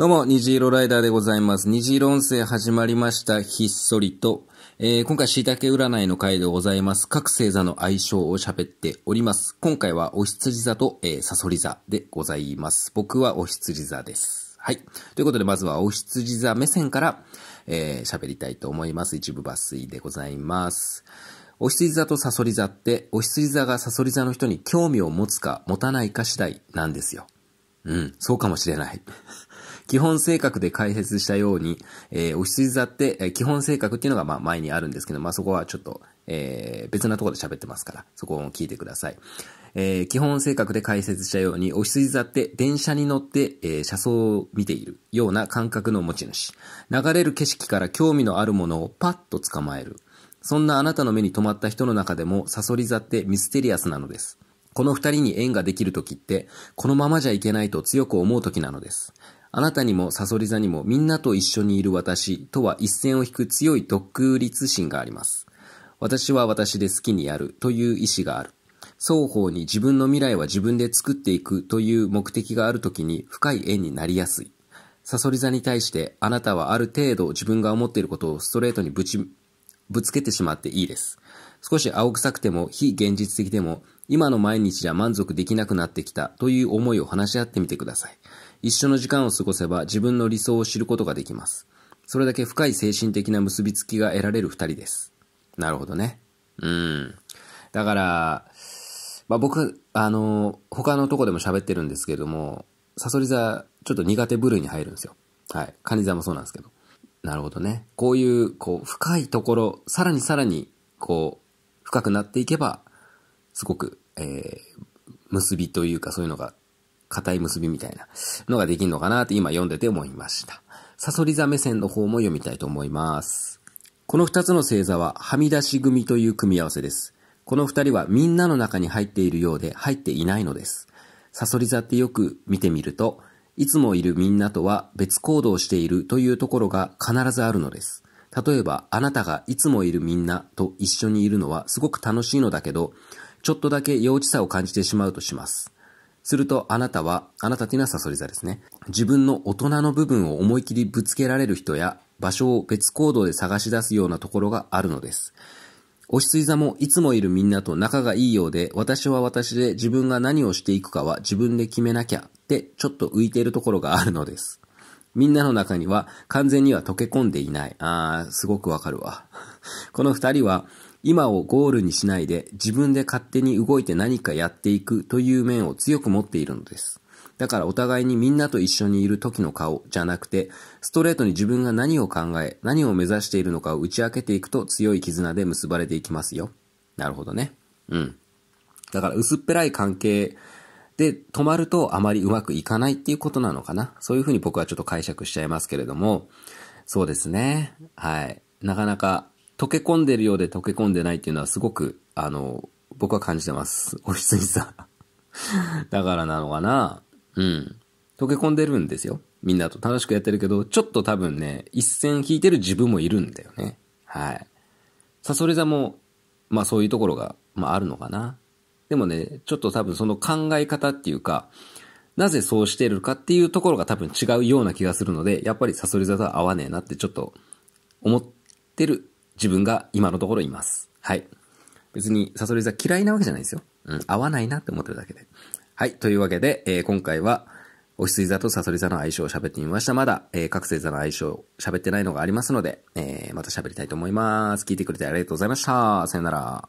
どうも、虹色ライダーでございます。虹色音声始まりました。ひっそりと。えー、今回、椎茸占いの回でございます。各星座の相性を喋っております。今回は、お羊座と、えー、サソリ座でございます。僕はお羊座です。はい。ということで、まずはお羊座目線から、えー、喋りたいと思います。一部抜粋でございます。お羊座とサソリ座って、お羊座がサソリ座の人に興味を持つか持たないか次第なんですよ。うん、そうかもしれない。基本性格で解説したように、えー、お羊座って、えー、基本性格っていうのが、まあ、前にあるんですけど、まあ、そこはちょっと、えー、別なところで喋ってますから、そこを聞いてください。えー、基本性格で解説したように、お羊座って電車に乗って、えー、車窓を見ているような感覚の持ち主。流れる景色から興味のあるものをパッと捕まえる。そんなあなたの目に留まった人の中でも、サソリ座ってミステリアスなのです。この二人に縁ができる時って、このままじゃいけないと強く思う時なのです。あなたにもサソリ座にもみんなと一緒にいる私とは一線を引く強い独立心があります。私は私で好きにやるという意志がある。双方に自分の未来は自分で作っていくという目的があるときに深い縁になりやすい。サソリ座に対してあなたはある程度自分が思っていることをストレートにぶちぶつけてしまっていいです。少し青臭くても非現実的でも今の毎日じゃ満足できなくなってきたという思いを話し合ってみてください。一緒の時間を過ごせば自分の理想を知ることができます。それだけ深い精神的な結びつきが得られる二人です。なるほどね。うん。だから、まあ、僕、あの、他のとこでも喋ってるんですけども、サソリ座、ちょっと苦手部類に入るんですよ。はい。カニ座もそうなんですけど。なるほどね。こういう、こう、深いところ、さらにさらに、こう、深くなっていけば、すごく、えー、結びというかそういうのが、固い結びみたいなのができるのかなって今読んでて思いました。サソリ座目線の方も読みたいと思います。この二つの星座は、はみ出し組という組み合わせです。この二人はみんなの中に入っているようで入っていないのです。サソリ座ってよく見てみると、いつもいるみんなとは別行動しているというところが必ずあるのです。例えば、あなたがいつもいるみんなと一緒にいるのはすごく楽しいのだけど、ちょっとだけ幼稚さを感じてしまうとします。すると、あなたは、あなたってなさそりサソリ座ですね。自分の大人の部分を思い切りぶつけられる人や、場所を別行動で探し出すようなところがあるのです。お羊座もいつもいるみんなと仲がいいようで、私は私で自分が何をしていくかは自分で決めなきゃってちょっと浮いているところがあるのです。みんなの中には完全には溶け込んでいない。あー、すごくわかるわ。この二人は今をゴールにしないで自分で勝手に動いて何かやっていくという面を強く持っているのです。だからお互いにみんなと一緒にいる時の顔じゃなくて、ストレートに自分が何を考え、何を目指しているのかを打ち明けていくと強い絆で結ばれていきますよ。なるほどね。うん。だから薄っぺらい関係で止まるとあまりうまくいかないっていうことなのかな。そういうふうに僕はちょっと解釈しちゃいますけれども、そうですね。はい。なかなか溶け込んでるようで溶け込んでないっていうのはすごく、あの、僕は感じてます。おひつにさ。だからなのかな。うん。溶け込んでるんですよ。みんなと楽しくやってるけど、ちょっと多分ね、一線引いてる自分もいるんだよね。はい。サソリ座も、まあそういうところが、まああるのかな。でもね、ちょっと多分その考え方っていうか、なぜそうしてるかっていうところが多分違うような気がするので、やっぱりサソリ座とは合わねえなってちょっと思ってる自分が今のところいます。はい。別にサソリ座嫌いなわけじゃないですよ。うん、合わないなって思ってるだけで。はい。というわけで、えー、今回は、おひつい座とさそり座の相性を喋ってみました。まだ、えー、覚醒座の相性喋ってないのがありますので、えー、また喋りたいと思います。聞いてくれてありがとうございました。さよなら。